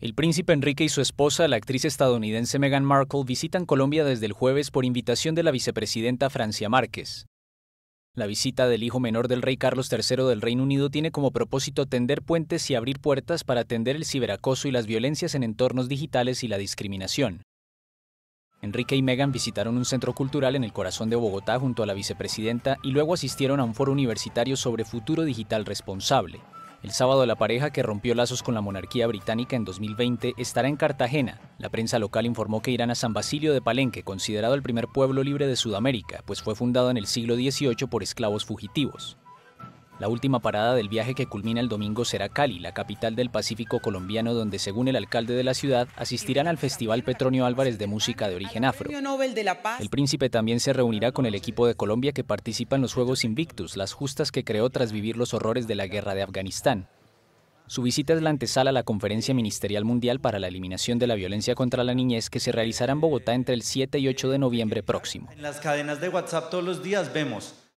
El príncipe Enrique y su esposa, la actriz estadounidense Meghan Markle, visitan Colombia desde el jueves por invitación de la vicepresidenta Francia Márquez. La visita del hijo menor del rey Carlos III del Reino Unido tiene como propósito tender puentes y abrir puertas para atender el ciberacoso y las violencias en entornos digitales y la discriminación. Enrique y Meghan visitaron un centro cultural en el corazón de Bogotá junto a la vicepresidenta y luego asistieron a un foro universitario sobre futuro digital responsable. El sábado la pareja que rompió lazos con la monarquía británica en 2020 estará en Cartagena. La prensa local informó que irán a San Basilio de Palenque, considerado el primer pueblo libre de Sudamérica, pues fue fundado en el siglo XVIII por esclavos fugitivos. La última parada del viaje que culmina el domingo será Cali, la capital del Pacífico colombiano, donde según el alcalde de la ciudad asistirán al Festival Petronio Álvarez de Música de Origen Afro. El príncipe también se reunirá con el equipo de Colombia que participa en los Juegos Invictus, las justas que creó tras vivir los horrores de la guerra de Afganistán. Su visita es la antesala a la Conferencia Ministerial Mundial para la Eliminación de la Violencia contra la Niñez que se realizará en Bogotá entre el 7 y 8 de noviembre próximo. En las cadenas de WhatsApp todos los días vemos